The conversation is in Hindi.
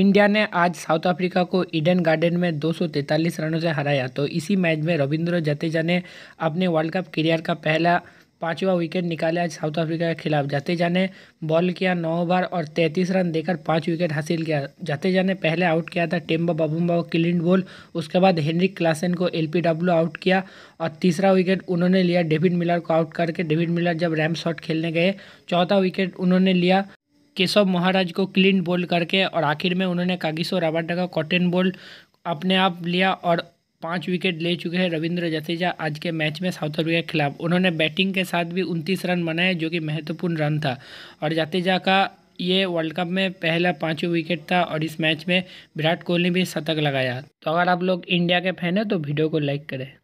इंडिया ने आज साउथ अफ्रीका को ईडन गार्डन में 243 रनों से हराया तो इसी मैच में रविंद्र जतेजा ने अपने वर्ल्ड कप करियर का पहला पाँचवा विकेट निकाले आज साउथ अफ्रीका के खिलाफ जडेजा ने बॉल किया नौ बार और तैंतीस रन देकर पाँच विकेट हासिल किया जडेजा ने पहले आउट किया था टेम्बा बबुम्बा और किलिंड बोल उसके बाद हेनरिक क्लासन को एल आउट किया और तीसरा विकेट उन्होंने लिया डेविड मिलर को आउट करके डेविड मिलर जब रैम शॉट खेलने गए चौथा विकेट उन्होंने लिया केशव महाराज को क्लीन बोल करके और आखिर में उन्होंने कागिसो रावाडा का कॉटन बोल अपने आप लिया और पाँच विकेट ले चुके हैं रविंद्र जडेजा आज के मैच में साउथ अफ्रीका के खिलाफ उन्होंने बैटिंग के साथ भी उनतीस रन बनाए जो कि महत्वपूर्ण रन था और जडेजा का ये वर्ल्ड कप में पहला पाँचों विकेट था और इस मैच में विराट कोहली भी शतक लगाया तो अगर आप लोग इंडिया के फैन हैं तो वीडियो को लाइक करें